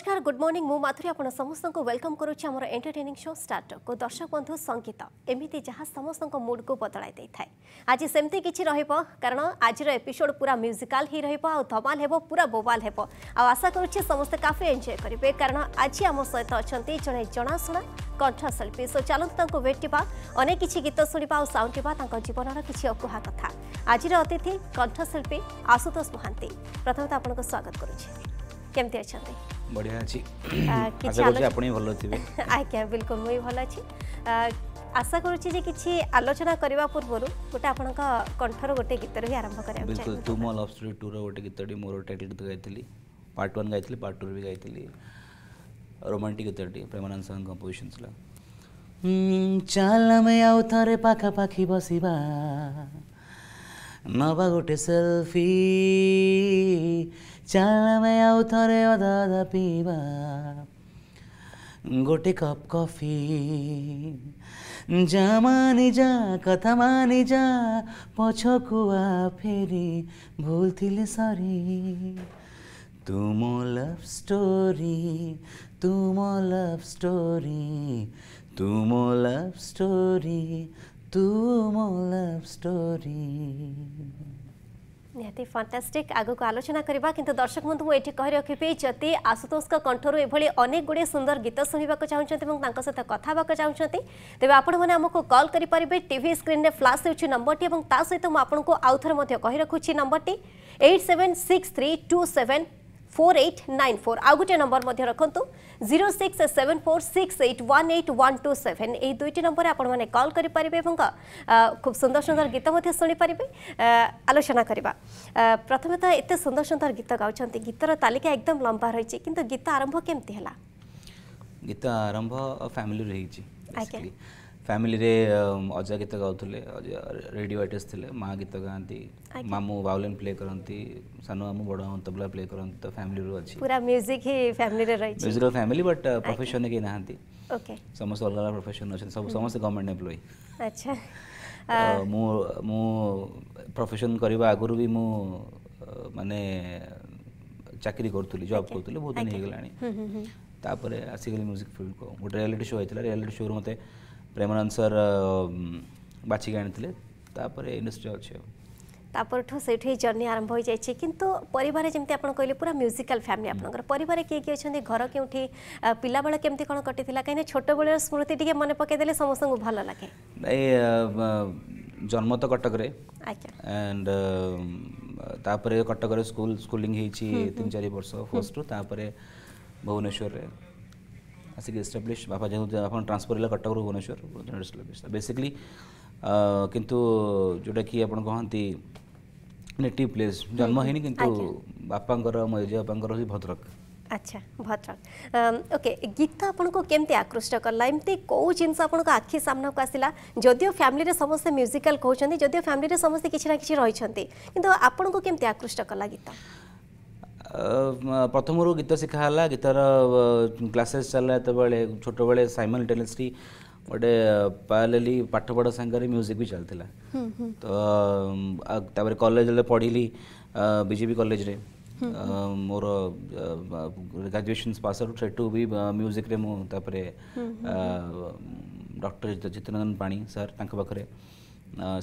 নমস্কার good morning মু মাধুরী আপনার সমস্ত ওয়েলকম করুছি আমার এন্টারটেনিং শো স্টার্টঅপকু দর্শক বন্ধু সঙ্গীত এমিতি যা সমস্ত মুডকু বদলাই দিয়ে আজ সেমতি কিছু রহব কারণ আজির এপিসোড পুরা মিউজিকাল হি রহব আমাল হব পুরা বোবাল হব আশা করছি সমস্তে কাফি এনজয় করবে কারণ আজ আমার সহ অনেক জনে জনাশুনা কণ্ঠশিল্পী সো চালু তাঁকু ভেটবা অনেক কিছু গীত শুণবা ও সাউন্ডবা তাঁর জীবনর কিছু অকুহা কথা আজির অতিথি কণ্ঠশিল্পী আশুতোষ মহান্তি প্রথমত আপনার স্বাগত করুছি কেমতি অনেক বড়িয়া আছি আশা করছি আপনি ভালো থিবে আজ্ঞা বিলকুল মুই ভালো আছি আশা করছি যে কিছু আলোচনা করা পূর্বর গোটে আপনার কণ্ঠর গোটে গীতর বি আরম্ভ করা বিলকুল তু মো লভ স্টোরি টুর গোটে গীতটি মোর টাইটেল গীত গাইলি পার্ট ওয়ান গাইলি পার্ট টু বি গাইলি রোমান্টিক গীতটি প্রেমানন্দ সাং কম্পোজিশন ছিল চাল আমি আউ থরে পাখাপাখি বসিবা নবা গোটে সেলফি ચાલમે অদা અદાદા পিবা গোটে কপ কফি যা মানি যা কথা মানি যা পছকুয়া ফেরি ভুল থিলে সরি তুম লভ স্টোরি তুম লভ স্টোরি তুম লভ স্টোরি তুম লভ স্টোরি ନିହାତି ଫାଣ୍ଟାଷ୍ଟିକ୍ ଆଗକୁ ଆଲୋଚନା କରିବା କିନ୍ତୁ ଦର୍ଶକ ବନ୍ଧୁ ମୁଁ ଏଠି କହି ରଖିପେଇଛନ୍ତି ଆଶୁତୋଷଙ୍କ କଣ୍ଠରୁ ଏଭଳି ଅନେକ ଗୁଡ଼ିଏ ସୁନ୍ଦର ଗୀତ ଶୁଣିବାକୁ ଚାହୁଁଛନ୍ତି ଏବଂ ତାଙ୍କ ସହିତ କଥା ହେବାକୁ ଚାହୁଁଛନ୍ତି ତେବେ ଆପଣମାନେ ଆମକୁ କଲ୍ କରିପାରିବେ ଟିଭି ସ୍କ୍ରିନ୍ରେ ଫ୍ଲାସ୍ ହେଉଛି ନମ୍ବରଟି ଏବଂ ତା ସହିତ ମୁଁ ଆପଣଙ୍କୁ ଆଉଥରେ ମଧ୍ୟ କହି ରଖୁଛି ନମ୍ବରଟି eight seven six three two seven four eight nine four আউ গোটে নম্বর মধ্যে রাখতু zero six seven four six eight one eight one two seven এই দুইটি নম্বরে আপনার কল করে পারে এবং খুব সুন্দর সুন্দর গীত মধ্যে শুনেপারে আলোচনা করা প্রথমে তো এত সুন্দর সুন্দর গীত গাউছেন গীতর তালিকা একদম লম্বা রয়েছে কিন্তু গীত আরম্ভ কেমতি হল গীত আরম্ভ ফ্যামিলি রয়েছে फैमिली रे अजा गीत गाँवे रेडियो आर्टिस्ट थे माँ गीत गाँती मामू बाउलेन प्ले करती सानो मामू बड़ा तबला प्ले करती तो फैमिली रो अच्छी पूरा म्यूजिक ही फैमिली रे रही म्यूजिकल फैमिली बट प्रोफेशन के ना हंती ओके समस्त अलग अलग प्रोफेशन अच्छे सब समस्त गवर्नमेंट एम्प्लॉय अच्छा मु मु प्रोफेशन करबा आगुरु भी मु माने चाकरी करतुली जॉब करतुली बहुत दिन हो गेलानी तापर आसी म्यूजिक फील्ड को रियलिटी शो आइतला रियलिटी शो रे मते ପ୍ରେମାନନ୍ଦ ସାର୍ ବାଛିକି ଆଣିଥିଲେ ତାପରେ ଇଣ୍ଡଷ୍ଟ୍ରି ଅଛି ଆଉ ତାପରଠୁ ସେଇଠି ଜର୍ଣ୍ଣି ଆରମ୍ଭ ହୋଇଯାଇଛି କିନ୍ତୁ ପରିବାରରେ ଯେମିତି ଆପଣ କହିଲେ ପୁରା ମ୍ୟୁଜିକାଲ ଫ୍ୟାମିଲି ଆପଣଙ୍କର ପରିବାରରେ କିଏ କିଏ ଅଛନ୍ତି ଘର କେଉଁଠି ପିଲାବେଳେ କେମିତି କ'ଣ କଟିଥିଲା କାହିଁକିନା ଛୋଟବେଳର ସ୍ମୃତି ଟିକେ ମନେ ପକାଇଦେଲେ ସମସ୍ତଙ୍କୁ ଭଲ ଲାଗେ ନାଇଁ ଜନ୍ମ ତ କଟକରେ ଆଣ୍ଡ ତାପରେ କଟକରେ ସ୍କୁଲ ସ୍କୁଲିଂ ହେଇଛି ତିନି ଚାରି ବର୍ଷ ଫାର୍ଷ୍ଟରୁ ତାପରେ ଭୁବନେଶ୍ୱରରେ ଆସିକି ଏଷ୍ଟାବ୍ଲିଶ୍ ବାପା ଯେହେତୁ ଆପଣ ଟ୍ରାନ୍ସଫର୍ ହେଲା କଟକରୁ ଭୁବନେଶ୍ୱର ଏଷ୍ଟାବ୍ଲିଶ୍ ବେସିକଲି କିନ୍ତୁ ଯେଉଁଟାକି ଆପଣ କହନ୍ତି ନେଟିଭ ପ୍ଲେସ୍ ଜନ୍ମ ହେଇନି କିନ୍ତୁ ବାପାଙ୍କର ମୋ ଜେଜେବାପାଙ୍କର ହେଉଛି ଭଦ୍ରକ আচ্ছা ভদ্রক ওকে গীতা আপনার কেমতি আকৃষ্ট কলা এমতি কেউ জিনিস আপনার আখি সামনাকু আসলা যদিও ফ্যামিলি সমস্তে মিউজিকাল কুমার যদিও ফ্যামিলি সমস্তে কিছু না কিছু রয়েছেন কিন্তু আপনার কেমতি আকৃষ্ট কলা গীতা ପ୍ରଥମରୁ ଗୀତ ଶିଖା ହେଲା ଗୀତର କ୍ଲାସେସ୍ ଚାଲିଲା ଯେତେବେଳେ ଛୋଟବେଳେ ସାଇମଲ୍ଟେନିୟସ୍ଲି ଗୋଟେ ପାରାଲେଲି ପାଠପଢ଼ା ସାଙ୍ଗରେ ମ୍ୟୁଜିକ୍ ବି ଚାଲିଥିଲା ତ ତାପରେ କଲେଜରେ ପଢ଼ିଲି ବିଜେପି କଲେଜରେ ମୋର ଗ୍ରାଜୁଏସନ୍ ପାସ୍ ଆଉଟ୍ ସେଠୁ ବି ମ୍ୟୁଜିକ୍ରେ ମୁଁ ତାପରେ ଡକ୍ଟର ଚିତ୍ତରଞ୍ଜନ ପାଣି ସାର୍ ତାଙ୍କ ପାଖରେ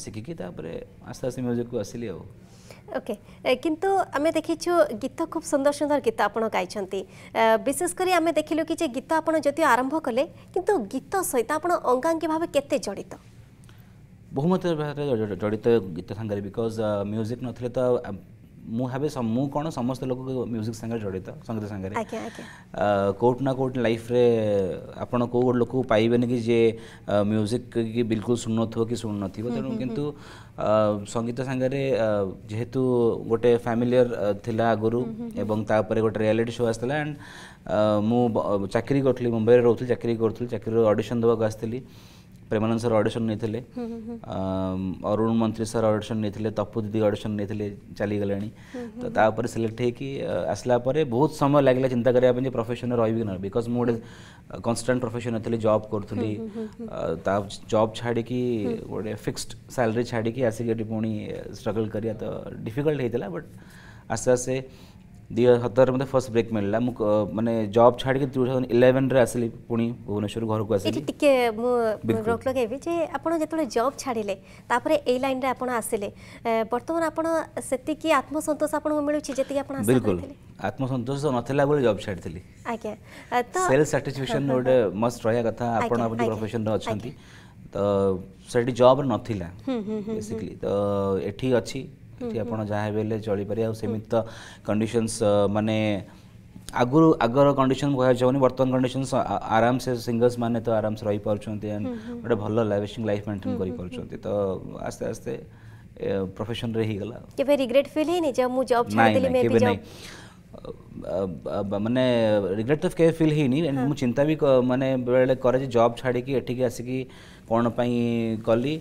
ଶିଖିକି ତାପରେ ଆସ୍ତେ ଆସ୍ତେ ମ୍ୟୁଜିକ୍କୁ ଆସିଲି ଆଉ ওকে কিন্তু আমি দেখিছু গীত খুব সুন্দর সুন্দর গীত আপনার গাইছেন বিশেষ করে আমি দেখিলু কি যে গীত আপনার যদি আরম্ভ কলে কিন্তু গীত সহিত আপনার অঙ্গাঙ্গী ভাবে কেতে জড়িত বহুমত ভাবে জড়িত গীত সাংরে বিকজ মিউজিক নথিলে তো ମୁଁ ଭାବେ ମୁଁ କ'ଣ ସମସ୍ତ ଲୋକ ମ୍ୟୁଜିକ୍ ସାଙ୍ଗରେ ଜଡ଼ିତ ସଙ୍ଗୀତ ସାଙ୍ଗରେ କେଉଁଠି ନା କେଉଁଠି ଲାଇଫ୍ରେ ଆପଣ କେଉଁ ଗୋଟେ ଲୋକକୁ ପାଇବେନି କି ଯିଏ ମ୍ୟୁଜିକ୍ କି ବିଲକୁଲ ଶୁଣୁନଥିବ କି ଶୁଣୁନଥିବ ତେଣୁ କିନ୍ତୁ ସଙ୍ଗୀତ ସାଙ୍ଗରେ ଯେହେତୁ ଗୋଟେ ଫ୍ୟାମିଲିୟର ଥିଲା ଆଗରୁ ଏବଂ ତାପରେ ଗୋଟେ ରିଆଲିଟି ଶୋ ଆସିଥିଲା ଆଣ୍ଡ ମୁଁ ଚାକିରି କରୁଥିଲି ମୁମ୍ବାଇରେ ରହୁଥିଲି ଚାକିରି କରୁଥିଲି ଚାକିରିରୁ ଅଡ଼ିସନ୍ ଦେବାକୁ ଆସିଥିଲି ପ୍ରେମାନନ୍ଦ ସାର୍ ଅଡ଼ିସନ୍ ନେଇଥିଲେ ଅରୁଣ ମନ୍ତ୍ରୀ ସାର୍ ଅଡ଼ିସନ୍ ନେଇଥିଲେ ତପୁ ଦିଦି ଅଡ଼ିସନ୍ ନେଇଥିଲେ ଚାଲିଗଲାଣି ତ ତାପରେ ସିଲେକ୍ଟ ହେଇକି ଆସିଲା ପରେ ବହୁତ ସମୟ ଲାଗିଲା ଚିନ୍ତା କରିବା ପାଇଁ ଯେ ପ୍ରଫେସନ୍ରେ ରହିବି କି ନ ବିକଜ୍ ମୁଁ ଗୋଟେ କନଷ୍ଟାଣ୍ଟ ପ୍ରଫେସନ୍ ଥିଲି ଜବ୍ କରୁଥିଲି ତା ଜବ୍ ଛାଡ଼ିକି ଗୋଟେ ଫିକ୍ସଡ୍ ସାଲାରୀ ଛାଡ଼ିକି ଆସିକି ଏଠି ପୁଣି ଷ୍ଟ୍ରଗଲ୍ କରିବା ତ ଡିଫିକଲ୍ଟ ହେଇଥିଲା ବଟ୍ ଆସ୍ତେ ଆସ୍ତେ ଦୁଇ ସତରରେ ମୋତେ ଫାର୍ଷ୍ଟ ବ୍ରେକ୍ ମିଳିଲା ମୁଁ ମାନେ ଜବ୍ ଛାଡ଼ିକି ଟୁ ଥାଉଜେଣ୍ଡ ଇଲେଭେନ୍ରେ ଆସିଲି ପୁଣି ଭୁବନେଶ୍ୱର ଘରକୁ ଆସିଲି ଟିକେ ମୁଁ ରୋକ ଲଗାଇବି ଯେ ଆପଣ ଯେତେବେଳେ ଜବ୍ ଛାଡ଼ିଲେ ତାପରେ ଏଇ ଲାଇନ୍ରେ ଆପଣ ଆସିଲେ ବର୍ତ୍ତମାନ ଆପଣ ସେତିକି ଆତ୍ମସନ୍ତୋଷ ଆପଣଙ୍କୁ ମିଳୁଛି ଯେତିକି ଆପଣ ବିଲକୁଲ ଆତ୍ମସନ୍ତୋଷ ନଥିଲା ବୋଲି ଜବ୍ ଛାଡ଼ିଥିଲି ଆଜ୍ଞା ତ ସେଲ୍ଫ ସାଟିସ୍ଫ୍ୟାକ୍ସନ୍ ଗୋଟେ ମସ୍ତ ରହିବା କଥା ଆପଣ ଆପଣ ପ୍ରଫେସନ୍ରେ ଅଛନ୍ତି ତ ସେଠି ଜବ୍ରେ ନଥିଲା ବେସିକଲି ତ ଏଠି ଅଛି ᱛᱮ આપણો જાહેবেલે જળી પરે ઓ સીમિત કન્ડિશન્સ મને આગુર આગરો કન્ડિશન કહો જોની વર્તમાન કન્ડિશન આરામ સે સિંગલસ મને તો આરામસ રહી પરચુંતે એન્ડ બઢ ભલ્લો લાઈવિંગ લાઈફ મેનટન કરી પરચુંતે તો આસ્ત આસ્તે પ્રોફેશન રહી ગલા કેવે રીગ્રેટ ફીલ હી ની જબ મુ જોબ છોડી લી મે મે મે મને રીગ્રેટ ઓફ કે ફીલ હી ની એન્ડ મુ ચિંતા ભી મને બેલે કરે જોબ છાડી કે ઠીક આસી કે કોણ પઈ કલી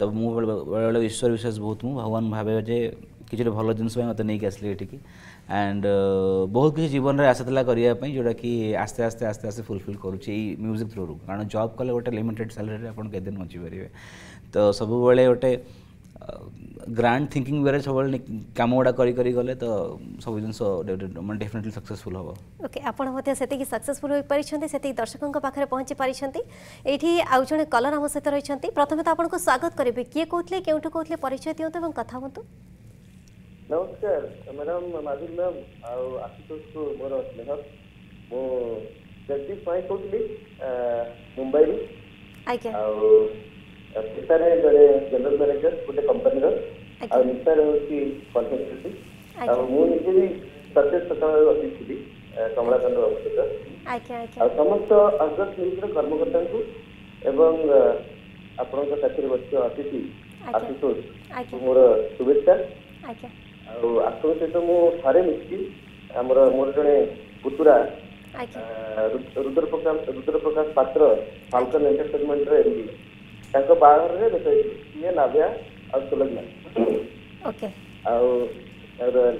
ତ ମୁଁ ବେଳେବେଳେ ଈଶ୍ୱର ବିଶ୍ୱାସ ବହୁତ ମୁଁ ଭଗବାନ ଭାବେ ଯେ କିଛିଟା ଭଲ ଜିନିଷ ପାଇଁ ମୋତେ ନେଇକି ଆସିଲେ ଏଠିକି ଆଣ୍ଡ ବହୁତ କିଛି ଜୀବନରେ ଆଶା ଥିଲା କରିବା ପାଇଁ ଯେଉଁଟାକି ଆସ୍ତେ ଆସ୍ତେ ଆସ୍ତେ ଆସ୍ତେ ଫୁଲଫିଲ୍ କରୁଛି ଏଇ ମ୍ୟୁଜିକ୍ ଥ୍ରୋରୁ କାରଣ ଜବ୍ କଲେ ଗୋଟେ ଲିମିଟେଡ୍ ସାଲାରୀରେ ଆପଣ କେତେଦିନ ବଞ୍ଚିପାରିବେ ତ ସବୁବେଳେ ଗୋଟେ ଗ୍ରାଣ୍ଡ ଥିଙ୍କିଂ ୱେରେ ସବୁବେଳେ କାମ ଗୁଡ଼ା କରି କରି ଗଲେ ତ ସବୁ ଜିନିଷ ମାନେ ଡେଫିନେଟଲି ସକ୍ସେସଫୁଲ୍ ହେବ ଓକେ ଆପଣ ମଧ୍ୟ ସେତିକି ସକ୍ସେସଫୁଲ୍ ହୋଇପାରିଛନ୍ତି ସେତିକି ଦର୍ଶକଙ୍କ ପାଖରେ ପହଞ୍ଚି ପାରିଛନ୍ତି ଏଇଠି ଆଉ ଜଣେ କଲର ଆମ ସହିତ ରହିଛନ୍ତି ପ୍ରଥମେ ତ ଆପଣଙ୍କୁ ସ୍ୱାଗତ କରିବି କିଏ କହୁଥିଲେ କେଉଁଠୁ କହୁଥିଲେ ପରିଚୟ ଦିଅନ୍ତୁ ଏବଂ କଥା ହୁଅନ୍ତୁ ନମସ୍କାର ମ୍ୟାଡ଼ାମ୍ ମାଧୁରୀ ମ୍ୟାମ୍ ଆଉ ଆଶୁତୋଷକୁ ମୋର ସ୍ନେହ ମୁଁ ଜଗଦୀପ ପାଇ କହୁଥିଲି ମୁମ୍ବାଇରୁ ଆଉ ନିଶାରେ ଜଣେ ଜେନେରାଲ ମ୍ୟାନେଜର ଗୋଟେ କମ୍ପାନୀର ଆଉ ନିଶା ହେଉଛି କଣ୍ଟ୍ରାକ୍ଟରଟି ଆଉ ମୁଁ ନିଜେ ବି ସତେଜ ସକାଳରେ ବସିଥିଲି କମଳାକାନ୍ତ ଅବସ୍ଥିତ ଆଉ ସମସ୍ତ ଅର୍ଗସ ନ୍ୟୁଜର କର୍ମକର୍ତ୍ତାଙ୍କୁ ଏବଂ ଆପଣଙ୍କ ସାଥିରେ ବସିଥିବା ଅତିଥି ଆଶୁତୋଷ ମୋର ଶୁଭେଚ୍ଛା ଆଉ ଆପଣଙ୍କ ସହିତ ମୁଁ ଥରେ ମିଶିଛି ଆମର ମୋର ଜଣେ ପୁତୁରା ରୁଦ୍ର ରୁଦ୍ରପ୍ରକାଶ ପାତ୍ର ଫାଲକନ ଏଣ୍ଟରଟେନମେଣ୍ଟର ବି ତାଙ୍କ ବାହାଘରରେ ଇଏ ନାଭ୍ୟା ଆଉ ସୁଲଗ୍ନା ଆଉ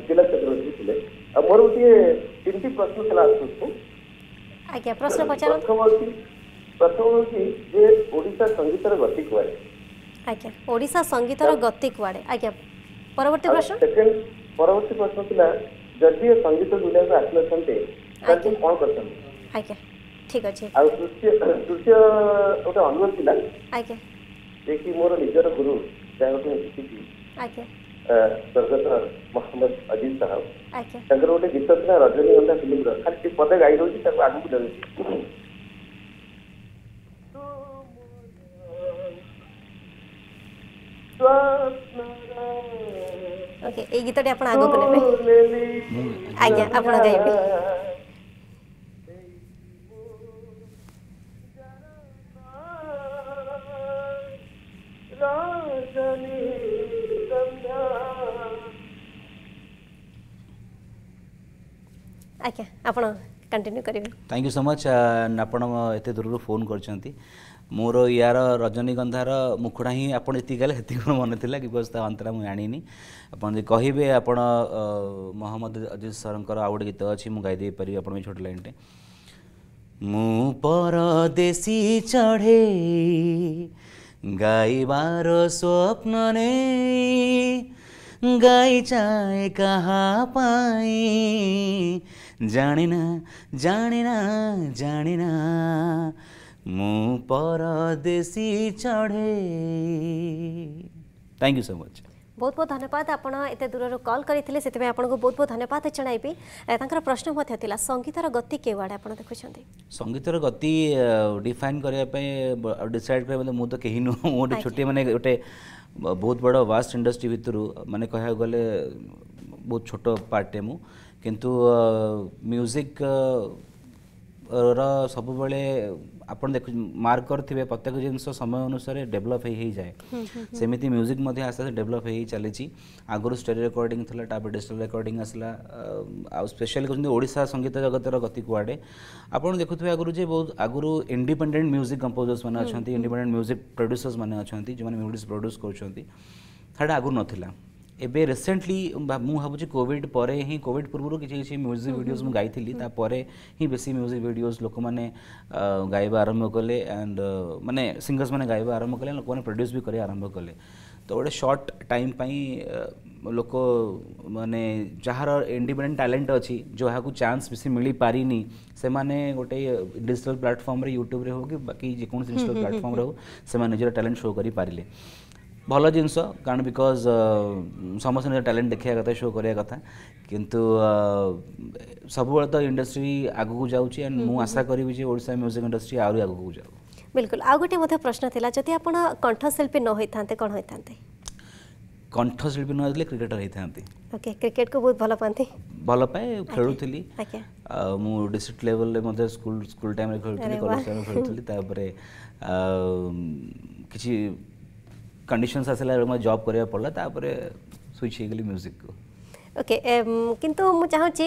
ତିଲକ ଚକ୍ରବର୍ତ୍ତୀ ଥିଲେ ଆଉ ମୋର ଗୋଟିଏ ତିନିଟି ପ୍ରଶ୍ନ ଥିଲା ଆସୁଛି ଆଜ୍ଞା ପ୍ରଶ୍ନ ପଚାରନ୍ତୁ ପ୍ରଥମ ହେଉଛି ପ୍ରଥମ ହେଉଛି ଯେ ଓଡ଼ିଶା ସଙ୍ଗୀତର ଗତି କୁଆଡ଼େ ଆଜ୍ଞା ଓଡ଼ିଶା ସଙ୍ଗୀତର ଗତି କୁଆଡ଼େ ଆଜ୍ଞା ପରବର୍ତ୍ତୀ ପ୍ରଶ୍ନ ସେକେଣ୍ଡ ପରବର୍ତ୍ତୀ ପ୍ରଶ୍ନ ଥିଲା ଯଦି ସଙ୍ଗୀତ ଦୁନିଆକୁ ଆସିନଥାନ୍ତେ ତାଙ୍କୁ କ'ଣ କରିଥାନ୍ତେ ଆଜ୍ଞା ঠিক ଅଛି ଆଉ ତୃତୀୟ ତୃତୀୟ ଗୋଟେ ଅନୁରୋଧ ଥିଲା ଆଜ୍ଞା ଯେ କି ମୋର ନିଜର ଗୁରୁ ଯାହାକୁ ମୁଁ ଶିଖିଛି ଆଜ୍ଞା ସ୍ୱର୍ଗତ ମହମ୍ମଦ ଅଜିତ ସାହବ ତାଙ୍କର ଗୋଟେ ଗୀତ ଥିଲା ରଜନୀଗନ୍ଧା ଫିଲ୍ମର ଖାଲି ପଦେ ଗାଇ ଦଉଛି ତାକୁ ଆଗକୁ ଯାଉଛି ଓକେ ଏଇ ଗୀତଟି ଆପଣ ଆଗକୁ ନେବେ ଆଜ୍ଞା ଆପଣ ଗାଇବେ ଆଜ୍ଞା ଆପଣ କଣ୍ଟିନ୍ୟୁ କରିବେ ଥ୍ୟାଙ୍କ ୟୁ ସୋ ମଚ୍ ଆପଣ ଏତେ ଦୂରରୁ ଫୋନ୍ କରିଛନ୍ତି ମୋର ଇଆର ରଜନୀଗନ୍ଧାର ମୁକୁଟା ହିଁ ଆପଣ ଯେତିକି ଗଲେ ସେତିକି କ'ଣ ମନେ ଥିଲା କି ବସ୍ ତା ଅନ୍ତରା ମୁଁ ଜାଣିନି ଆପଣ ଯଦି କହିବେ ଆପଣ ମହମ୍ମଦ ଅଜିତ ସରଙ୍କର ଆଉ ଗୋଟେ ଗୀତ ଅଛି ମୁଁ ଗାଇଦେଇ ପାରିବି ଆପଣ ଛୋଟ ଲାଇନ୍ଟେ ମୁଁ ପରଦେଶୀ ଚଢ଼େ গাইবার স্বপ্ন নেই গাই চায় কাহা পাই জানি না জানি না জানি না ମୁଁ ପରଦେଶୀ ଚଢ଼େ ଥ୍ୟାଙ୍କ ୟୁ ସୋ ମଚ୍ ବହୁତ ବହୁତ ଧନ୍ୟବାଦ ଆପଣ ଏତେ ଦୂରରୁ କଲ୍ କରିଥିଲେ ସେଥିପାଇଁ ଆପଣଙ୍କୁ ବହୁତ ବହୁତ ଧନ୍ୟବାଦ ଜଣାଇବି ତାଙ୍କର ପ୍ରଶ୍ନ ମଧ୍ୟ ଥିଲା ସଙ୍ଗୀତର ଗତି କେଉଁ ଆଡ଼େ ଆପଣ ଦେଖୁଛନ୍ତି ସଙ୍ଗୀତର ଗତି ଡିଫାଇନ୍ କରିବା ପାଇଁ ଡିସାଇଡ଼୍ କରିବା ମୁଁ ତ କେହି ନୁହଁ ମୁଁ ଗୋଟେ ଛୋଟିଆ ମାନେ ଗୋଟେ ବହୁତ ବଡ଼ ଭାଷ୍ଟ ଇଣ୍ଡଷ୍ଟ୍ରି ଭିତରୁ ମାନେ କହିବାକୁ ଗଲେ ବହୁତ ଛୋଟ ପାର୍ଟଟେ ମୁଁ କିନ୍ତୁ ମ୍ୟୁଜିକ୍ର ସବୁବେଳେ ଆପଣ ଦେଖୁ ମାର୍କ କରିଥିବେ ପ୍ରତ୍ୟେକ ଜିନିଷ ସମୟ ଅନୁସାରେ ଡେଭଲପ୍ ହେଇ ହେଇଯାଏ ସେମିତି ମ୍ୟୁଜିକ୍ ମଧ୍ୟ ଆସ୍ତେ ଆସ୍ତେ ଡେଭଲପ୍ ହେଇ ଚାଲିଛି ଆଗରୁ ଷ୍ଟେରିଓ ରେକର୍ଡିଂ ଥିଲା ତାପରେ ଡିଜିଟାଲ୍ ରେକର୍ଡିଂ ଆସିଲା ଆଉ ସ୍ପେଶାଲି କହୁଛନ୍ତି ଓଡ଼ିଶା ସଙ୍ଗୀତ ଜଗତର ଗତି କୁଆଡ଼େ ଆପଣ ଦେଖୁଥିବେ ଆଗରୁ ଯେ ବହୁତ ଆଗରୁ ଇଣ୍ଡିପେଣ୍ଡେଣ୍ଟ ମ୍ୟୁଜିକ୍ କମ୍ପୋଜର୍ସ ମାନେ ଅଛନ୍ତି ଇଣ୍ଡିପେଣ୍ଡେଣ୍ଟ ମ୍ୟୁଜିକ୍ ପ୍ରଡ୍ୟୁସର୍ସ ମାନେ ଅଛନ୍ତି ଯେଉଁମାନେ ମ୍ୟୁଜିକ୍ ପ୍ରଡ୍ୟୁସ୍ କରୁଛନ୍ତି ସେଇଟା ଆଗରୁ ନଥିଲା एबे रिसेंटली मुझे कोविड पर ही कोविड पूर्व किसी किसी म्यूजिक भिडियो मुझे गाई थी तापर ही बेस म्यूजिक भिडियोज लोक मैंने गायबा आरंभ कले एंड मैंने सिंगर्स मैंने गायबा आरंभ कले लोक प्रड्यूस भी कर आरंभ कले तो गोटे सर्ट टाइम पर लोक मैंने जार इंडिपेडेन्ट टैलेंट अच्छी जो यहाँ चान्स बेस मिल पारिनी से मैंने गोटे डिजिटल प्लाटफर्म यूट्यूब्रे हो कि बाकी जेको डिजिटल प्लाटफर्म हो से निजर टैलेंट शो करें ଭଲ ଜିନିଷ କାରଣ ବିକଜ୍ ସମସ୍ତେ ନିଜ ଟ୍ୟାଲେଣ୍ଟ ଦେଖେଇବା କଥା ଶୋ କରିବା କଥା କିନ୍ତୁ ସବୁବେଳେ ତ ଇଣ୍ଡଷ୍ଟ୍ରି ଆଗକୁ ଯାଉଛି ଆଣ୍ଡ ମୁଁ ଆଶା କରିବି ଯେ ଓଡ଼ିଶା ମ୍ୟୁଜିକ୍ ଇଣ୍ଡଷ୍ଟ୍ରି ଆହୁରି ଆଗକୁ ଯାଉ ବିଲକୁଲ ଆଉ ଗୋଟେ ମଧ୍ୟ ପ୍ରଶ୍ନ ଥିଲା ଯଦି ଆପଣ କଣ୍ଠଶିଳ୍ପୀ ନ ହୋଇଥାନ୍ତେ କ'ଣ ହୋଇଥାନ୍ତେ କଣ୍ଠଶିଳ୍ପୀ ନ ହେଇଥିଲେ କ୍ରିକେଟର ହେଇଥାନ୍ତି ଓକେ କ୍ରିକେଟକୁ ବହୁତ ଭଲ ପାଆନ୍ତି ଭଲ ପାଏ ଖେଳୁଥିଲି ଆଉ ମୁଁ ଡିଷ୍ଟ୍ରିକ୍ଟ ଲେଭେଲରେ ମଧ୍ୟ ସ୍କୁଲ ସ୍କୁଲ ଟାଇମ୍ରେ ଖେଳୁଥିଲି କଲେଜ ଟାଇମ୍ରେ ଖେଳୁଥିଲି ତାପରେ କିଛି कंडीशंस आसला मो जॉब करवा पड़ा तापर स्विच हो गली म्यूजिक को ओके किंतु मु चाहूँगी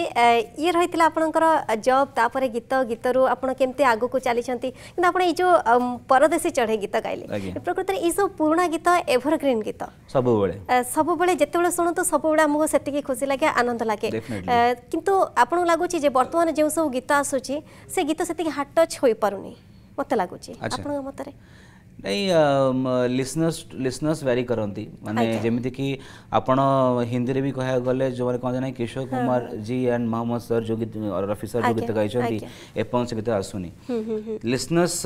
ये रही आपणकर जब तापर गीत गीतर आपड़ केमती आग को चली कि आप जो परदेशी चढ़े गीत गाइले प्रकृत में सब पुराणा गीत एभरग्रीन गीत सब सब जिते शुणु तो सब आमको से खुशी लगे आनंद लगे किंतु आपको लगुच बर्तमान जो सब गीत आसूँ से गीत से हाट टच हो पारे मत लगुच आपं मतरे नहीं लिसनर्स लिसनर्स भ्यारी करନ୍ତି ମାନେ ଯେମିତି କି ଆପଣ ହିନ୍ଦୀରେ ବି କହିବାକୁ ଗଲେ ଯେଉଁମାନେ କହନ୍ତି ନା କିଶୋର କୁମାର ଜି ଆଣ୍ଡ ମହମ୍ମଦ ସର୍ ଯୋଉ ଗୀତ ରଫି ସର୍ ଯୋଉ ଗୀତ ଗାଇଛନ୍ତି ଏପର୍ଯ୍ୟନ୍ତ ସେ ଗୀତ ଆସୁନି ଲିସନର୍ସ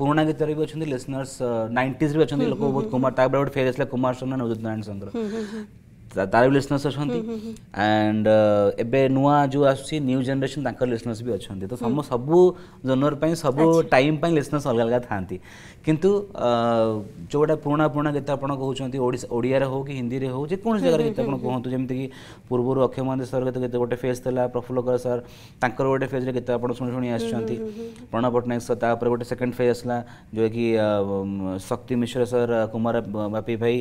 ପୁରୁଣା ଗୀତରେ ବି ଅଛନ୍ତି ଲିସନର୍ସ ନାଇଣ୍ଟିଜରେ ବି ଅଛନ୍ତି ଲୋକ ବହୁତ କୁମାର ତାପରେ ଗୋଟେ ଫେଜ୍ ଆସିଲା କୁମାର ସୋନା ନବଜୋତ ନାରାୟଣ ଚନ୍ଦ୍ର ତାର ବି ଲିସନର୍ସ ଅଛନ୍ତି ଆଣ୍ଡ ଏବେ ନୂଆ ଯେଉଁ ଆସୁଛି ନ୍ୟୁ ଜେନେରେସନ୍ ତାଙ୍କର ଲିସନର୍ସ ବି ଅଛନ୍ତି ତ ସମ ସବୁ ଜୋନର ପାଇଁ ସବୁ ଟାଇମ୍ ପାଇଁ ଲିସନର୍ସ ଅଲଗା ଅଲଗା ଥାନ୍ତି କିନ୍ତୁ ଯେଉଁଟା ପୁରୁଣା ପୁରୁଣା ଗୀତ ଆପଣ କହୁଛନ୍ତି ଓଡ଼ିଆରେ ହେଉ କି ହିନ୍ଦୀରେ ହେଉ ଯେକୌଣସି ଜାଗାରେ ଗୀତ ଆପଣ କୁହନ୍ତୁ ଯେମିତିକି ପୂର୍ବରୁ ଅକ୍ଷୟ ମହାନ୍ତି ସାର୍ ଗୀତ ଗୀତ ଗୋଟେ ଫେଜ୍ ଥିଲା ପ୍ରଫୁଲ୍ଲ କର ସାର୍ ତାଙ୍କର ଗୋଟେ ଫେଜ୍ରେ ଗୀତ ଆପଣ ଶୁଣି ଶୁଣି ଆସିଛନ୍ତି ପ୍ରଣବ ପଟ୍ଟନାୟକ ସାର୍ ତାପରେ ଗୋଟେ ସେକେଣ୍ଡ ଫେଜ୍ ଆସିଲା ଯେଉଁକି ଶକ୍ତି ମିଶ୍ର ସାର୍ କୁମାର ବାପି ଭାଇ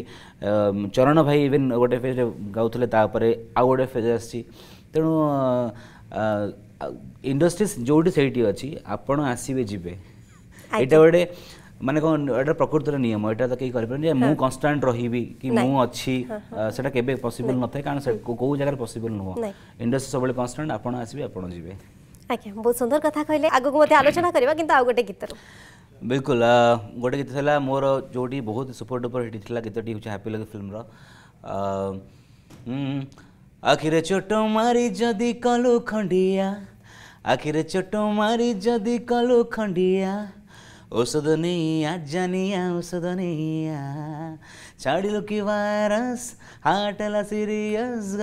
ଚରଣ ଭାଇ ଇଭେନ୍ ଗୋଟେ ଫେଜ୍ ରେ ଗାଉଥିଲେ ତାପରେ ଆଉ ଗୋଟେ ଫେଜ୍ ଆସିଛି ତେଣୁ ଇଣ୍ଡଷ୍ଟ୍ରି ଯେଉଁଠି ସେଇଠି ଅଛି ଆପଣ ଆସିବେ ଯିବେ ଏଇଟା ଗୋଟେ ମାନେ କ'ଣ ଏଇଟା ପ୍ରକୃତିର ନିୟମ ଏଇଟା ତ କେହି କରିପାରିବେନି ମୁଁ କନଷ୍ଟାଣ୍ଟ ରହିବି କି ମୁଁ ଅଛି ସେଇଟା କେବେ ପସିବଲ୍ ନଥାଏ କାରଣ କେଉଁ ଜାଗାରେ ପସିବଲ୍ ନୁହଁ ଇଣ୍ଡଷ୍ଟ୍ରି ସବୁବେଳେ କନଷ୍ଟାଣ୍ଟ ଆପଣ ଆସିବେ ଆପଣ ଯିବେ ଆଜ୍ଞା ବହୁତ ସୁନ୍ଦର କଥା କହିଲେ ଆଗକୁ ମଧ୍ୟ ଆଲୋଚନା କରିବା କିନ୍ତୁ ଆଉ ଗୋଟେ ଗୀତରୁ ବିଲକୁଲ ଗୋଟେ ଗୀତ ଥିଲା ମୋର ଯେଉଁଠି ବହୁତ ସୁପର ଡୁପର ହିଟ୍ ଥିଲା ଗୀତଟି ହେଉଛି ହାପି ଲଗ୍ ଫିଲ୍ମର ಆ ছোট ಮಾರಿ যদি ಕಲು খণ্ডিয়া আখিরে ছোট ಮಾರಿ ಜದಿ কালো খণ্ডিয়া ಔಷಧ ನೀಯ ಅಜ್ಜನಿಯ ಔಷಧ ನೀಯ ಚಾಡಿಲು ಕಿ ವೈರಸ್ ಹಾಟೆಲ್ಲ ಸೀರಿಯಸ್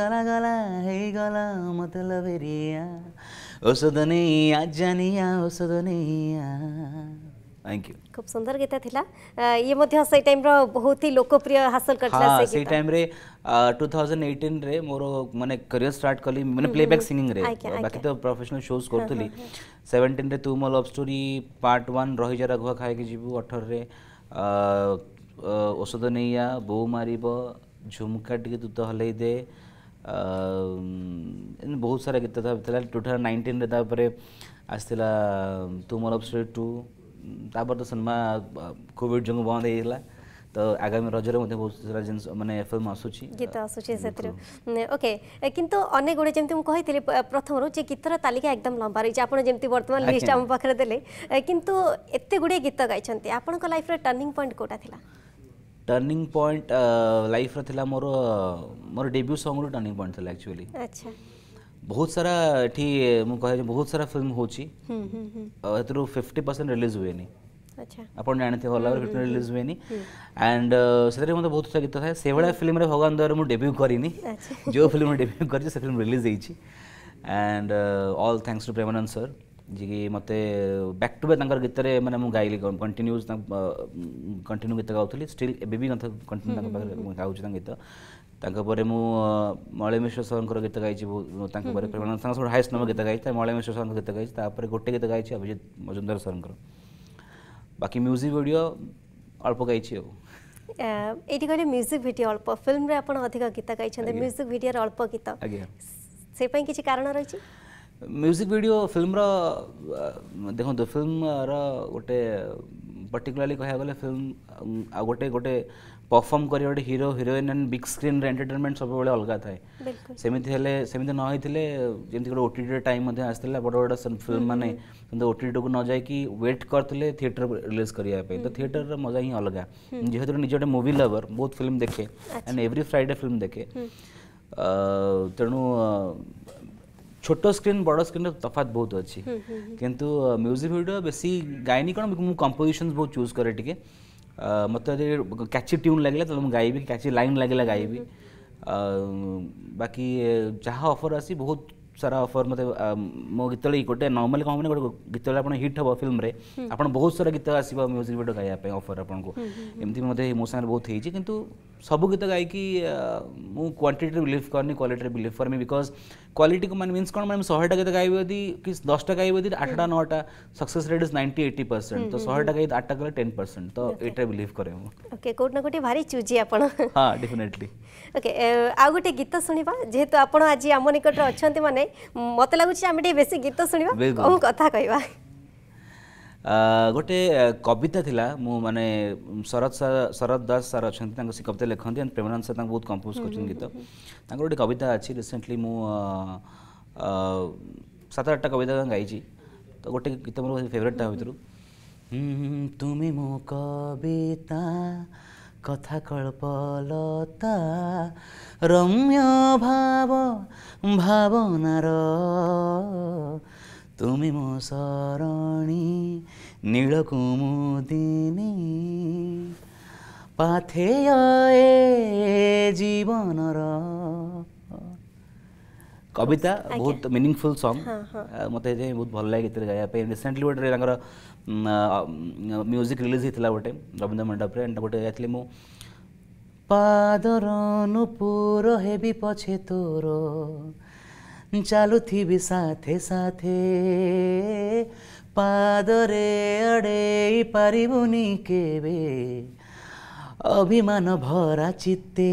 ಔಷಧ ನೀಯ थैंक यू खूब सुंदर गीत थिला ये मध्य से टाइम रो बहुत ही लोकप्रिय हासिल करथिला हां हाँ, से टाइम रे 2018 रे मोर माने करियर स्टार्ट कली माने प्लेबैक सिंगिंग रे बाकी तो प्रोफेशनल शोज करथली 17 रे तू मो लव स्टोरी पार्ट 1 रही जरा घुआ खाए के जीवु 18 रे ଔଷଧ ନେଇଆ ବୋଉ ମାରିବ ଝୁମୁକା ଟିକେ ଦୂତ ହଲେଇ ଦେ ବହୁତ ସାରା ଗୀତ ଥିଲା ଟୁ ଥାଉଜେଣ୍ଡ ନାଇଣ୍ଟିନ୍ରେ ତାପରେ ଆସିଥିଲା ତୁ ମୋର ଅପ୍ ତା ପରେ ତ ସିନେମା କୋଭିଡ଼ ଯୋଗୁଁ ବନ୍ଦ ହେଇଗଲା ତ ଆଗାମୀ ରଜରେ ମଧ୍ୟ ବହୁତ ସାରା ଜିନିଷ ମାନେ ଫିଲ୍ମ ଆସୁଛି ଗୀତ ଆସୁଛି ସେଥିରୁ ଓକେ କିନ୍ତୁ ଅନେକ ଗୁଡ଼ିଏ ଯେମିତି ମୁଁ କହିଥିଲି ପ୍ରଥମରୁ ଯେ ଗୀତର ତାଲିକା ଏକଦମ ଲମ୍ବା ରହିଛି ଆପଣ ଯେମିତି ବର୍ତ୍ତମାନ ଲିଷ୍ଟ ଆମ ପାଖରେ ଦେଲେ କିନ୍ତୁ ଏତେ ଗୁଡ଼ିଏ ଗୀତ ଗାଇଛନ୍ତି ଆପଣଙ୍କ ଲାଇଫ୍ର ଟର୍ଣ୍ଣିଂ ପଏଣ୍ଟ କେଉଁଟା ଥିଲା ଟର୍ଣ୍ଣିଂ ପଏଣ୍ଟ ଲାଇଫ୍ର ଥିଲା ମୋର ମୋର ଡେବ୍ୟୁ ସଙ୍ଗରୁ ଟର୍ଣ୍ଣିଂ ପଏଣ୍ଟ ଥିଲା ଆକ୍ଚୁଆଲି ଆଚ୍ଛା बहुत सारा मुझे बहुत सारा फिल्म हूँ फिफ्टी परसेंट रिलीज हुए आपड़ जानते भल रिलीज हुए मतलब बहुत सारा अच्छा था फिल्म हम्म। भगवान द्वारा मुझे डेब्यू कर film release and thanks to Premanand sir ji मत बैक टू गीत मैंने कंटिन्यू कंटिन्यू गीत गाँव स्टिल एबी कंटिन्यू गीत ତାଙ୍କ ପରେ ମୁଁ ମଳୟ ମିଶ୍ର ଗୀତ ଗାଇଛି ତାଙ୍କ ପରେ ତାଙ୍କ ସବୁଠୁ ହାଏଷ୍ଟ ନମ୍ବର ଗୀତ ଗାଇଛି ମଳୟ ମିଶ୍ର ଗୀତ ଗାଇଛି ତାପରେ ଗୋଟେ ଗୀତ ଗାଇଛି ଅଭିଜିତ ମଜୁମଦାର ସରଙ୍କର ବାକି ମ୍ୟୁଜିକ୍ ଭିଡ଼ିଓ ଅଳ୍ପ ଗାଇଛି ଆଉ ଏଇଠି କହିଲେ ମ୍ୟୁଜିକ୍ ଭିଡ଼ିଓ ଅଳ୍ପ ଫିଲ୍ମରେ ଆପଣ ଅଧିକ ଗୀତ ଗାଇଛନ୍ତି ମ୍ୟୁଜିକ୍ ଭିଡ଼ିଓରେ ଅଳ୍ପ ଗୀତ ସେ ପାଇଁ କିଛି କାରଣ ରହିଛି ମ୍ୟୁଜିକ୍ ଭିଡ଼ିଓ ଫିଲ୍ମର ଦେଖନ୍ତୁ ଫିଲ୍ମର ଗୋଟେ ପର୍ଟିକୁଲାର୍ଲି କହିବାକୁ ଗଲେ ଫିଲ୍ମ ଆଉ ଗୋଟେ ଗୋଟେ परफर्म करी गोटे hero heroine and big screen रे एंटरटेनमेंट सब बेले अलग थाए सेमिति हेले सेमिति न होइथिले जेमति गोटे ओटीटी टाइम मध्ये आसथिला बड बड फिल्म माने କିନ୍ତୁ ଓଟିଟିକୁ ନ ଯାଇକି ୱେଟ୍ କରିଥିଲେ ଥିଏଟର ରିଲିଜ୍ କରିବା ପାଇଁ ତ ଥିଏଟରର ମଜା ହିଁ ଅଲଗା ଯେହେତୁ ନିଜ ଗୋଟେ ମୁଭି ଲଭର ବହୁତ ଫିଲ୍ମ ଦେଖେ ଆଣ୍ଡ ଏଭ୍ରି ଫ୍ରାଇଡ଼େ ଫିଲ୍ମ ଦେଖେ ତେଣୁ ଛୋଟ ସ୍କ୍ରିନ୍ ବଡ଼ ସ୍କ୍ରିନ୍ର ତଫାତ ବହୁତ ଅଛି କିନ୍ତୁ ମ୍ୟୁଜିକ୍ ଭିଡ଼ିଓ ବେଶୀ ଗାଇନି କ'ଣ ମୁଁ କମ୍ପୋଜିସନ୍ସ ବହୁତ ଚୁଜ୍ କରେ ଟିକେ मत ते कॅची ट्यून लागल्या तर मग गायबी कॅची लाइन लागला गायबी बाकी जहाँ ऑफर अशी बहुत ସାରା ଅଫର୍ ମୋତେ ମୋ ଗୀତବେଳେ ଗୋଟେ ନର୍ମାଲି କ'ଣ ମାନେ ଗୋଟେ ଗୀତବେଳେ ଆପଣ ହିଟ୍ ହେବ ଫିଲ୍ମରେ ଆପଣ ବହୁତ ସାରା ଗୀତ ଆସିବ ମ୍ୟୁଜିକ୍ ଭିଡ଼ିଓ ଗାଇବା ପାଇଁ ଅଫର୍ ଆପଣଙ୍କୁ ଏମିତି ମୋତେ ମୋ ସାଙ୍ଗରେ ବହୁତ ହେଇଛି କିନ୍ତୁ ସବୁ ଗୀତ ଗାଇକି ମୁଁ କ୍ୱାଣ୍ଟିଟିରେ ବିଲିଭ୍ କରିନି କ୍ୱାଲିଟିରେ ବିଲିଭ୍ କରିମି ବିକଜ୍ କ୍ୱାଲିଟିକୁ ମାନେ ମିନ୍ସ କ'ଣ ମାନେ ଶହେଟା ଗୀତ ଗାଇବି ଯଦି କି ଦଶଟା ଗାଇବି ଯଦି ଆଠଟା ନଅଟା success rate is ninety eighty percent ତ ଶହେଟା ଗାଇ ଆଠଟା କଲେ ଟେନ୍ ପରସେଣ୍ଟ ତ ଏଇଟା ବିଲିଭ୍ କରେ ମୁଁ ଓକେ କୋଉଠି ନା କୋଉଠି ଭାରି ଚୁଜି ଆପଣ ହଁ ଡେଫିନେଟଲି ଓକେ ଆଉ ଗୋଟେ ଗୀତ ଶୁଣିବା ଯେହେତୁ ଆପଣ ଆଜି ଆମ ନିକଟରେ ଅଛନ୍ତି ମାନେ ଯାଏ ମତେ ଲାଗୁଛି ଆମେ ଟିକେ ବେଶୀ ଗୀତ ଶୁଣିବା କମ କଥା କହିବା ଗୋଟେ କବିତା ଥିଲା ମୁଁ ମାନେ ଶରତ ସାର ଶରତ ଦାସ ସାର୍ ଅଛନ୍ତି ତାଙ୍କ ସେ କବିତା ଲେଖନ୍ତି ପ୍ରେମାନନ୍ଦ ସାର୍ ତାଙ୍କୁ ବହୁତ କମ୍ପୋଜ୍ କରୁଛନ୍ତି ଗୀତ ତାଙ୍କର ଗୋଟେ କବିତା ଅଛି ରିସେଣ୍ଟଲି ମୁଁ ସାତ ଆଠଟା କବିତା ତାଙ୍କୁ ଗାଇଛି ତ ଗୋଟେ ଗୀତ ମୋର ଫେଭରେଟ୍ ତା ଭିତରୁ ତୁମେ ମୋ କବିତା କଥାକଳ୍ପ ଲତା ରମ୍ୟ ଭାବ ଭାବନାର ତୁମେ ମୋ ଶରଣୀ ନୀଳକୁ ମୁଁ ଦିନି ପାଥେୟ ଏ ଜୀବନର କବିତା ବହୁତ ମିନିଂଫୁଲ୍ ସଙ୍ଗ୍ ମୋତେ ବହୁତ ଭଲ ଲାଗେ ଗୀତରେ ଗାଇବା ପାଇଁ ରିସେଣ୍ଟଲି ଗୋଟେ ତାଙ୍କର ମ୍ୟୁଜିକ୍ ରିଲିଜ୍ ହେଇଥିଲା ଗୋଟେ ରବୀନ୍ଦ୍ର ମଣ୍ଡପରେ ଏଣ୍ଡ ଗୋଟେ ଯାଇଥିଲି ମୁଁ ପାଦର ନୂପୁର ହେବି ପଛେ ତୋର ଚାଲୁଥିବି ସାଥେ ସାଥେ ପାଦରେ ଅଡ଼େଇ ପାରିବୁନି କେବେ ଅଭିମାନ ଭରା ଚିତ୍ତେ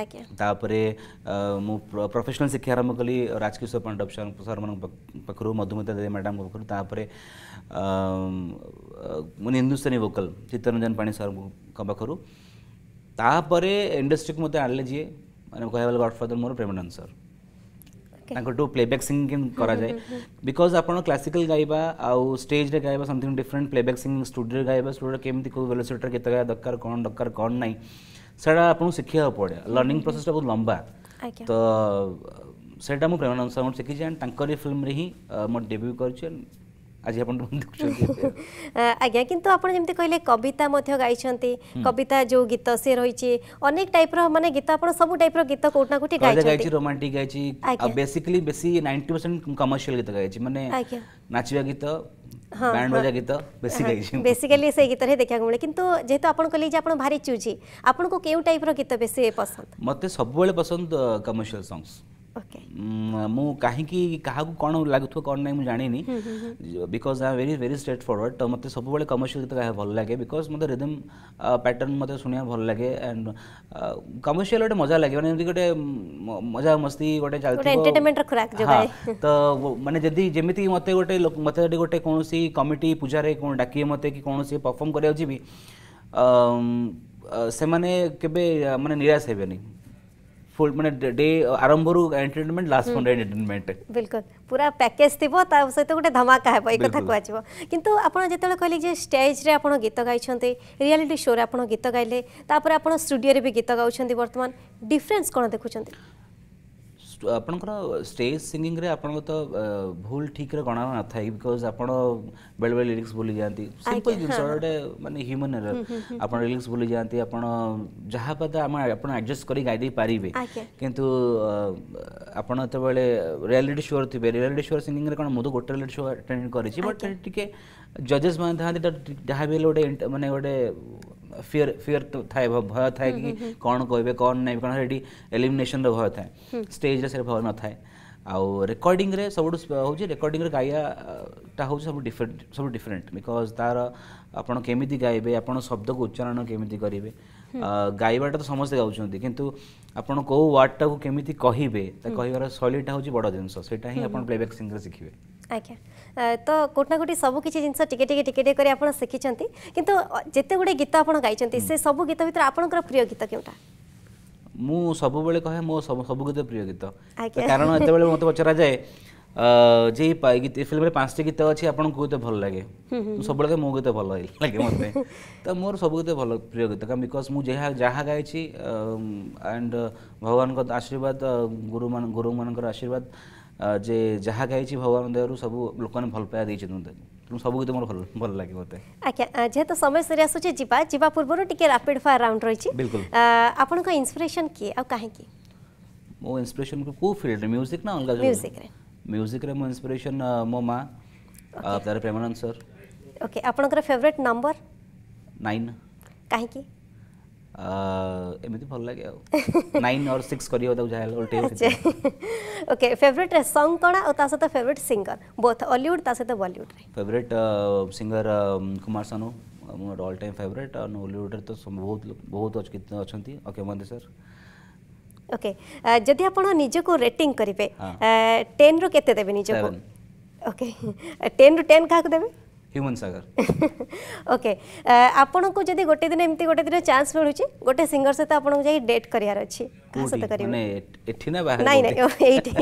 আগে তাপরে মু প্রফেশনাল শিক্ষা আরম্ভ গলি রাজকীয় সপন ডবসার স্যার মানক পাকরু মধ্যমতে মেডাম গকৰু তাপরে মু น হিন্দুস্তানি ভোকাল চিত্রনন্দন পানী স্যার গবা কৰু তাপরে ইনডাস্ট্ৰিৰ মতে আলে জি মানে কহেবল গৰফদ মোৰ প্ৰেমেন্ট আনসার তাক ডু প্লেবেক সিং কি কৰা যায় বিকজ আপোন ক্লাছিকাল গায়বা আৰু ষ্টেজ গায়বা something different playback sing student গায়বা ষ্টুডেন্ট কিমানতি কো ভালছিটৰ কিত গায় দকৰ কোন দকৰ কোন নাই ସେଇଟା ଆପଣଙ୍କୁ ଶିଖିବାକୁ ପଡ଼େ ଲର୍ଣ୍ଣିଂ ପ୍ରୋସେସ୍ଟା ବହୁତ ଲମ୍ବା ତ ସେଇଟା ମୁଁ ପ୍ରେମାନନ୍ଦ ସାମନ୍ତ ଶିଖିଛି ଆଣ୍ଡ ତାଙ୍କରି ଫିଲ୍ମରେ ହିଁ ମୋର ଡେବ୍ୟୁ କରିଛି ଆଜି ଆପଣ ଦେଖୁଛନ୍ତି ଆଜ୍ଞା କିନ୍ତୁ ଆପଣ ଯେମିତି କହିଲେ କବିତା ମଧ୍ୟ ଗାଇଛନ୍ତି କବିତା ଯେଉଁ ଗୀତ ସେ ରହିଛି ଅନେକ ଟାଇପ୍ର ମାନେ ଗୀତ ଆପଣ ସବୁ ଟାଇପ୍ର ଗୀତ କୋଉଠି ନା କୋଉଠି ଗାଇଛି ରୋମାଣ୍ଟିକ୍ ଗାଇଛି ଆଉ ବେସିକାଲି ବେଶୀ ନାଇଣ୍ଟି ପରସେଣ୍ଟ କମର୍ସିଆଲ ଗୀତ ଗାଇଛି ମାନେ ନାଚିବା ଗୀତ ହଁ ବ୍ୟାଣ୍ଡ ବଜା ଗୀତ ବେଶୀ ଗାଇଛି ବେସିକାଲି ସେଇ ଗୀତରେ ଦେଖିବାକୁ ମିଳେ କିନ୍ତୁ ଯେହେତୁ ଆପଣ କହିଲେ ଯେ ଆପଣ ଭାରି ଚୁଜି ଆପଣଙ୍କୁ କେଉଁ ଟାଇପ୍ର ଗୀତ ବେଶୀ ପସନ୍ଦ ମୋତେ ସବୁବେଳେ ପସନ୍ଦ କମର୍ସିଆଲ ସଙ୍ଗସ୍ मु काहीक कौन लगुव कौन ना मुझे जानी because I very very straightforward तो मतलब सब वाले गीत गाया भल लगे बिकज मतलब रिदम पैटर्न मतलब शुणा भल लगे एंड कमर्सील गोटे मजा लगे मैंने गोटे मजा मस्ती गोटे चलते तो मत गोटे मत गोटे कौन कमिटी पूजा डाक मत कौन परफर्म कर से मैंने के मैंने निराश होबेनि फुल माने डे आरंभरु एंटरटेनमेंट लास्ट पर्यंत एंटरटेनमेंट बिल्कुल पूरा पैकेज थिबो ता सहित गोटे धमाका हेबो ए कथा को आछिबो किंतु आपण जेतले कहली जे स्टेज रे आपण गीत गाइछन्ते रियलिटी शो रे आपण गीत गाइले तापर आपण स्टूडियो रे भी गीत गाउछन्ते वर्तमान डिफरेंस कोन देखुछन्ते ଆପଣଙ୍କର ଷ୍ଟେଜ୍ ସିଙ୍ଗିଂରେ ଆପଣଙ୍କ ତ ଭୁଲ ଠିକ୍ରେ ଗଣନା ନଥାଏ ବିକଜ୍ ଆପଣ ବେଳେବେଳେ ଲିରିକ୍ସ ଭୁଲି ଯାଆନ୍ତି ସିମ୍ପଲ୍ ଜିନିଷ ଗୋଟେ ମାନେ ହ୍ୟୁମାନ୍ ଏରର ଆପଣ ଲିରିକ୍ସ ଭୁଲି ଯାଆନ୍ତି ଆପଣ ଯାହା ପାତା ଆମେ ଆପଣ ଆଡ଼ଜଷ୍ଟ କରି ଗାଇ ଦେଇପାରିବେ କିନ୍ତୁ ଆପଣ ଯେତେବେଳେ ରିଆଲିଟି ଶୋ'ରେ ଥିବେ ରିଆଲିଟି ଶୋ'ର ସିଙ୍ଗିଂରେ କ'ଣ ମୁଁ ତ ଗୋଟେ ରିଆଲିଟି ଶୋ ଆଟେଣ୍ଡ କରିଛି ବଟ୍ ଟିକେ ଜଜେସ୍ ମାନେ ଥାନ୍ତି ଯାହା ବି ହେଲେ ଗୋଟେ ମାନେ ଗୋଟେ ଫିୟର ଫିୟର ଥାଏ ଭୟ ଥାଏ କି କ'ଣ କହିବେ କ'ଣ ନାହିଁ କାରଣ ସେଠି ଏଲିମିନେସନର ଭୟ ଥାଏ ଷ୍ଟେଜରେ ସେ ଭୟ ନଥାଏ ଆଉ ରେକର୍ଡ଼ିଂରେ ସବୁଠୁ ହେଉଛି ରେକର୍ଡ଼ିଂରେ ଗାଇବାଟା ହେଉଛି ସବୁ ଡିଫରେଣ୍ଟ ସବୁ ଡିଫରେଣ୍ଟ ବିକଜ୍ ତା'ର ଆପଣ କେମିତି ଗାଇବେ ଆପଣ ଶବ୍ଦକୁ ଉଚ୍ଚାରଣ କେମିତି କରିବେ ଗାଇବାଟା ତ ସମସ୍ତେ ଗାଉଛନ୍ତି କିନ୍ତୁ ଆପଣ କେଉଁ ୱାର୍ଡ଼ଟାକୁ କେମିତି କହିବେ ତା କହିବାର ଶୈଳୀଟା ହେଉଛି ବଡ଼ ଜିନିଷ ସେଇଟା ହିଁ ଆପଣ ପ୍ଲେବ୍ୟାକ୍ ସିଙ୍ଗର ଶିଖିବେ ଆଜ୍ଞା ତ କୋଟି ନା କୋଟି ସବୁ କିଛି ଜିନିଷ ଟିକେ ଟିକେ ଟିକେ ଟିକେ କରି ଆପଣ ଶିଖିଛନ୍ତି କିନ୍ତୁ ଯେତେ ଗୁଡ଼ିଏ ଗୀତ ଆପଣ ଗାଇଛନ୍ତି ସେ ସବୁ ଗୀତ ଭିତରେ ଆପଣଙ୍କର ପ୍ରିୟ ଗୀତ କେଉଁଟା ମୁଁ ସବୁବେଳେ କହେ ମୋ ସବୁ ଗୀତ ପ୍ରିୟ ଗୀତ କାରଣ ଯେତେବେଳେ ମୋତେ ପଚରାଯାଏ ଯେ ଏ ଫିଲ୍ମରେ ପାଞ୍ଚଟି ଗୀତ ଅଛି ଆପଣଙ୍କୁ କେଉଁ ଗୀତ ଭଲ ଲାଗେ ମୁଁ ସବୁବେଳେ ମୋ ଗୀତ ଭଲ ଲାଗେ ମୋତେ ତ ମୋର ସବୁ ଗୀତ ଭଲ ପ୍ରିୟ ଗୀତ କାରଣ ବିକଜ୍ ମୁଁ ଯାହା ଯାହା ଗାଇଛି ଆଣ୍ଡ ଭଗବାନଙ୍କ ଆଶୀର୍ବାଦ ଗୁରୁମାନ ଗୁରୁମାନଙ୍କର ଆଶୀର୍ବାଦ ଯେ ଯାହା ଗାଇଛି ଭଗବାନ ଦୟାରୁ ସବୁ ଲୋକମାନେ ଭଲ ପାଇବା ଦେଇଛନ୍ତି ମୁଁ ତାକୁ ତେଣୁ ସବୁ ଗୀତ ମୋର ଭଲ ଭଲ ଲାଗେ ମୋତେ ଆଜ୍ଞା ଯେହେତୁ ସମୟ ସରି ଆସୁଛି ଯିବା ଯିବା ପୂର୍ବରୁ ଟିକେ ରାପିଡ୍ ଫାୟାର ରାଉଣ୍ଡ ରହିଛି ଆପଣଙ୍କ ଇନ୍ସପିରେସନ୍ କିଏ ଆଉ କାହିଁକି ମୋ ଇନ୍ସପିରେସନ୍ କେଉଁ ଫିଲ୍ଡରେ ମ୍ୟୁଜିକ୍ ନା ଅଲଗା ମ୍ୟୁଜିକ୍ରେ ମ୍ୟୁଜିକ୍ରେ ମୋ ଇନ୍ସପିରେସନ୍ ମୋ ମା ତାର ପ୍ରେମାନନ୍ଦ ସାର୍ ଓକେ ଆପଣଙ୍କର ଫେଭରେଟ୍ ନମ୍ବର ନାଇନ୍ କାହିଁକି ଏମିତି ଭଲ ଲାଗେ ଆଉ 9 ଅର 6 କରିବ ତାକୁ ଯାହା ହେଲେ ଓଲଟେ ଓକେ ଫେଭରେଟ୍ ସଙ୍ଗ କ'ଣ ଆଉ ତା ସହିତ ଫେଭରେଟ୍ ସିଙ୍ଗର ବୋଥ ଅଲିଉଡ୍ ତା ସହିତ ବଲିଉଡ୍ରେ ଫେଭରେଟ୍ ସିଙ୍ଗର କୁମାର ସାନୁ ମୋର ଅଲ୍ ଟାଇମ୍ ଫେଭରେଟ୍ ଆଉ ଅଲିଉଡ୍ରେ ତ ବହୁତ ବହୁତ ଅଛନ୍ତି ଓକେ ମହନ୍ତି ସାର୍ ଓକେ ଯଦି ଆପଣ ନିଜକୁ ରେଟିଂ କରିବେ ଟେନ୍ରୁ କେତେ ଦେବେ ନିଜକୁ ଓକେ ଟେନ୍ରୁ ଟେନ୍ କାହାକୁ ଦେବେ ହ୍ୟୁମାନ ସାଗର ଓକେ ଆପଣଙ୍କୁ ଯଦି ଗୋଟେ ଦିନ ଏମିତି ଗୋଟେ ଦିନ ଚାନ୍ସ ମିଳୁଛି ଗୋଟେ ସିଙ୍ଗର ସହିତ ଆପଣଙ୍କୁ ଯାଇ ଡେଟ୍ କରିବାର ଅଛି କାହା ସହିତ କରିବେ ମାନେ ଏଠି ନା ବାହାରେ ନାଇଁ ନାଇଁ ଏଇଠି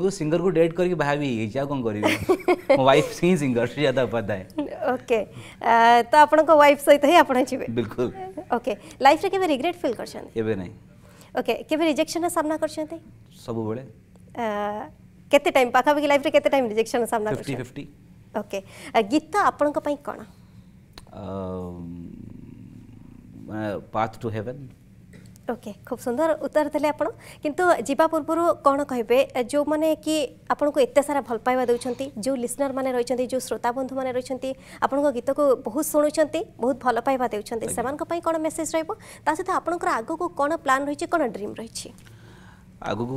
ମୁଁ सिंगर को डेट करके बाहर भी ହେଇଯାଇଛି ଆଉ କ'ଣ କରିବି ମୋ ୱାଇଫ ହିଁ सिंगर से ज्यादा पता है ओके तो ଆପଣଙ୍କ ୱାଇଫ ସହିତ ହିଁ ଆପଣ ଯିବେ बिल्कुल ओके लाइफ रे केबे रिग्रेट फील करछन एबे नहीं ओके केबे रिजेक्शन ना सामना करछन सब बेले केते टाइम पाखा बाकी लाइफ रे केते टाइम रिजेक्शन ना सामना करछन 50 50 ଓକେ ଗୀତା uh, ଆପଣଙ୍କ ପାଇଁ କ'ଣ ପାଥ୍ ଟୁ ହେଭେନ୍ ওকে খুব সুন্দর উত্তর দেলে আপনার কিন্তু যা পূর্বর কোণ কহবে যে কি আপনার এত সারা ভাল পাইবা দেছেন যে লিসনর মানে রয়েছেন যে শ্রোতা বন্ধু মানে রয়েছেন আপনার গীতক বহু শুণুচ্ছেন বহু ভাল পাইবা দেছেন সে কোণ মেসেজ রহব তা সহ আপনার আগুক কোণ প্লান রয়েছে কোণ ড্রিম রয়েছে ଆଗକୁ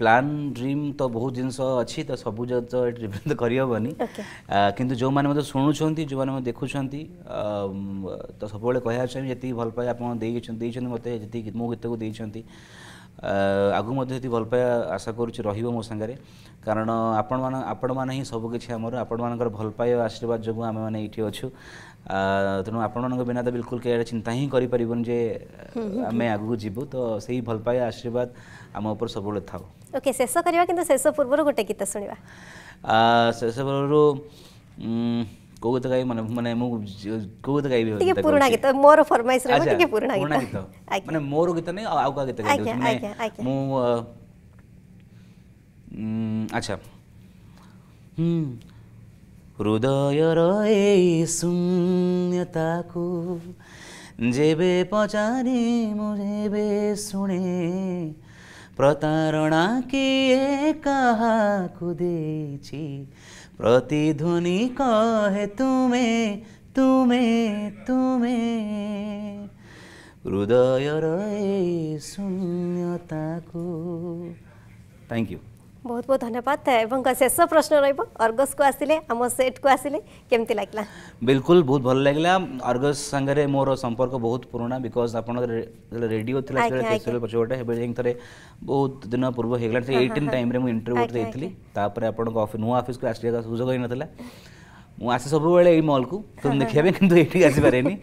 ପ୍ଲାନ୍ ଡ୍ରିମ୍ ତ ବହୁତ ଜିନିଷ ଅଛି ତ ସବୁ ଜିନିଷ ଏଠି ରିପ୍ରେଜେଣ୍ଟ କରିହେବନି କିନ୍ତୁ ଯେଉଁମାନେ ମୋତେ ଶୁଣୁଛନ୍ତି ଯେଉଁମାନେ ମୋତେ ଦେଖୁଛନ୍ତି ତ ସବୁବେଳେ କହିବାକୁ ଚାହିଁବି ଯେତିକି ଭଲ ପାଇବା ଆପଣ ଦେଇଛନ୍ତି ଦେଇଛନ୍ତି ମୋତେ ଯେତିକି ମୋ ଗୀତକୁ ଦେଇଛନ୍ତି ଆଗକୁ ମଧ୍ୟ ଯଦି ଭଲ ପାଇବା ଆଶା କରୁଛି ରହିବ ମୋ ସାଙ୍ଗରେ କାରଣ ଆପଣମାନେ ଆପଣମାନେ ହିଁ ସବୁକିଛି ଆମର ଆପଣମାନଙ୍କର ଭଲ ପାଇବା ଆଶୀର୍ବାଦ ଯୋଗୁଁ ଆମେମାନେ ଏଇଠି ଅଛୁ ତେଣୁ ଆପଣମାନଙ୍କ ବିନା ତ ବିଲକୁଲ କେହି ଚିନ୍ତା ହିଁ କରିପାରିବୁନି ଯେ ଆମେ ଆଗକୁ ଯିବୁ ତ ସେଇ ଭଲ ପାଇବା ଆଶୀର୍ବାଦ ଆମ ଉପରେ ସବୁବେଳେ ଥାଉ ଓକେ ଶେଷ କରିବା କିନ୍ତୁ ଶେଷ ପୂର୍ବରୁ ଗୋଟେ ଗୀତ ଶୁଣିବା ଶେଷ ପୂର୍ବରୁ କୋଉ ଗୀତ ଗାଇବି ମାନେ ମାନେ ମୁଁ କୋଉ ଗୀତ ଗାଇବି ଟିକେ ପୁରୁଣା ଗୀତ ମୋର ଫରମାଇଶ ରହିବ ଟିକେ ପୁରୁଣା ଗୀତ ମାନେ ମୋର ଗୀତ ନାହିଁ ଆଉ କାହା ଗୀତ ଗାଇବି ମାନେ ମୁଁ ଆଚ୍ଛା ହୁଁ হৃদয় এই শূন্যতাকু যেবে পচারে মোরেবে শুনে প্রতারণা কিয়ে কাহাকু দেছি প্রতিধ্বনি কহে তুমে তুমে তুমে হৃদয়র এই শূন্যতাকু থ্যাংক ইউ ବହୁତ ବହୁତ ଧନ୍ୟବାଦ ଏବଙ୍କ ଶେଷ ପ୍ରଶ୍ନ ରହିବ ଅର୍ଗସ୍କୁ ଆସିଲେ ଆମ ସେଟ୍କୁ ଆସିଲେ କେମିତି ଲାଗିଲା ବିଲକୁଲ ବହୁତ ଭଲ ଲାଗିଲା ଅର୍ଗସ୍ ସାଙ୍ଗରେ ମୋର ସମ୍ପର୍କ ବହୁତ ପୁରୁଣା ବିକଜ ଆପଣଙ୍କର ରେଡ଼ିଓ ଥିଲା ସେତେବେଳେ ପଛପଟେ ଏବେ ଯାଇ ଥରେ ବହୁତ ଦିନ ପୂର୍ବ ହେଇଗଲା ଏଇଟିନ୍ ଟାଇମ୍ରେ ମୁଁ ଇଣ୍ଟରଭ୍ୟୁ ଦେଇଥିଲି ତାପରେ ଆପଣଙ୍କ ନୂଆ ଅଫିସକୁ ଆସିବା ସୁଯୋଗ ହେଇନଥିଲା ମୁଁ ଆସେ ସବୁବେଳେ ଏଇ ମଲ୍କୁ ଫିଲ୍ମ ଦେଖିବା ପାଇଁ କିନ୍ତୁ ଏଇଠିକି ଆସିପାରେନି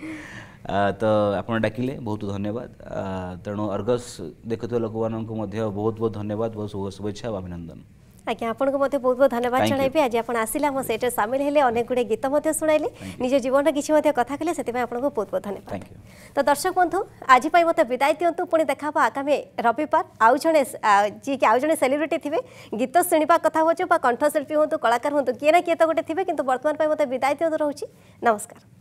ତ ଆପଣ ଡାକିଲେ ବହୁତ ଧନ୍ୟବାଦ ତେଣୁ ଅର୍ଗସ୍ ଦେଖୁଥିବା ଲୋକମାନଙ୍କୁ ମଧ୍ୟ ବହୁତ ବହୁତ ଧନ୍ୟବାଦ ବହୁତ ଶୁଭେଚ୍ଛା ଓ ଅଭିନନ୍ଦନ আজ্ঞা আপনার মধ্যে বহুত বহুত ধন্যবাদ জনাইবি আজ আপনার আসলে আমার সেইটা সামিল হলে অনেক গুড়ে গীত শুনাইলে নিজ জীবন কিছু কথা কলে সে আপনার বহুত বহুত ধন্যবাদ তো দর্শক বন্ধু আজ মতো বিদায় দিও পুঁ দেখা হব আগামী রবিবার আউ জনে যিকি আউ জনে সেলিব্রিটি থাকবে গীত শুণবা কথা হোচু বা কণ্ঠশিল্পী হুম কলাকার হুম কিয়ে না কিয়ে তো গোটে থাকবে কিন্তু বর্তমান মতো বিদায় দিও রয়েছে নমস্কার